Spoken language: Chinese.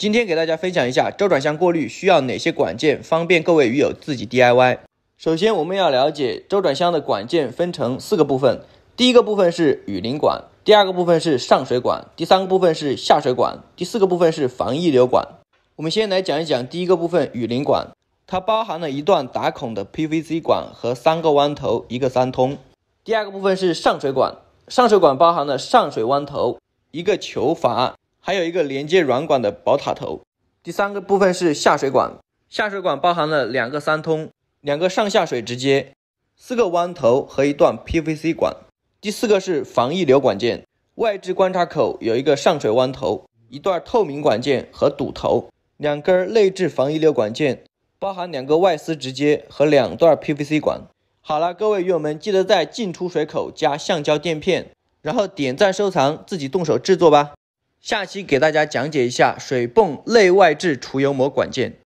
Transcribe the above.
今天给大家分享一下周转箱过滤需要哪些管件，方便各位鱼友自己 DIY。首先，我们要了解周转箱的管件分成四个部分，第一个部分是雨淋管，第二个部分是上水管，第三个部分是下水管，第四个部分是防溢流管。我们先来讲一讲第一个部分雨淋管，它包含了一段打孔的 PVC 管和三个弯头一个三通。第二个部分是上水管，上水管包含了上水弯头一个球阀。还有一个连接软管的宝塔头，第三个部分是下水管，下水管包含了两个三通、两个上下水直接、四个弯头和一段 PVC 管。第四个是防溢流管件，外置观察口有一个上水弯头、一段透明管件和堵头，两根内置防溢流管件，包含两个外丝直接和两段 PVC 管。好了，各位鱼友们，记得在进出水口加橡胶垫片，然后点赞收藏，自己动手制作吧。下期给大家讲解一下水泵内外置除油膜管件。